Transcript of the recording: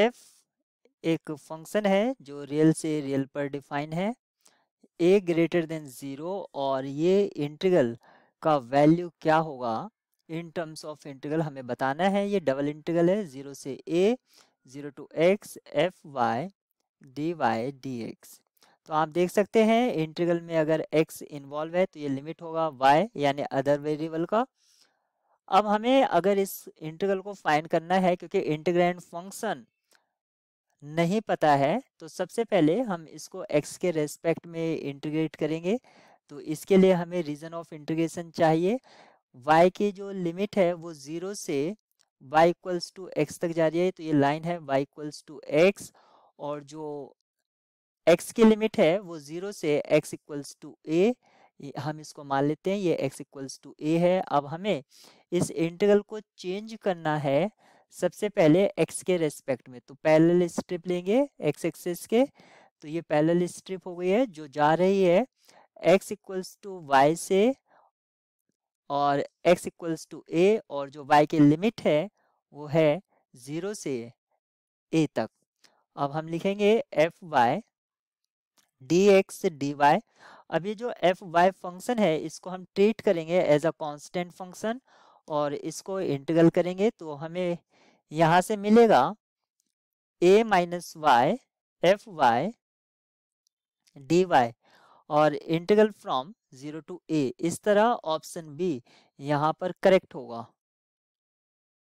F एक function है जो रियल से रियल पर डिफाइन है ए ग्रेटर देन ज़ीरो और ये इंटीग्रल का वैल्यू क्या होगा इन टर्म्स ऑफ इंटीग्रल हमें बताना है ये डबल इंटीग्रल है ज़ीरो से a zero to x f y d y d x तो आप देख सकते हैं इंटीग्रल में अगर एक्स इन्वॉल्व है तो ये लिमिट होगा वाई यानी अदर वेरिएबल का अब हमें अगर इस इंटीग्रल को फाइंड करना है क्योंकि इंटीग्रैंड फंक्शन नहीं पता है तो सबसे पहले हम इसको एक्स के रेस्पेक्ट में इंटीग्रेट करेंगे तो इसके लिए हमें रीजन ऑफ इंटीग्रेशन चाहिए y की जो लिमिट है वो जीरो से y इक्वल्स टू एक्स तक जा रही है तो ये लाइन है y इक्वल्स टू एक्स और जो x की लिमिट है वो जीरो से x इक्वल्स टू ए हम इसको मान लेते हैं ये x इक्वल्स टू ए है अब हमें इस इंटीग्रल को चेंज करना है सबसे पहले x के रेस्पेक्ट में तो पैरेलल स्ट्रिप लेंगे x एक्सेस के तो ये पैरेलल स्ट्रिप हो गई है जो जा रही है x इक्वल्स टू y से और x इक्वल्स टू a और जो y की लिमिट है वो है ज़ीरो से a तक अब हम लिखेंगे f y d x d y अब ये जो एफ वाई फंक्शन है इसको हम ट्रीट करेंगे एज अ कांस्टेंट फंक्शन और इसको इंटीग्रल करेंगे तो हमें यहां से मिलेगा a minus y f y d y और integral from zero to a इस तरह ऑप्शन बी यहाँ पर करेक्ट होगा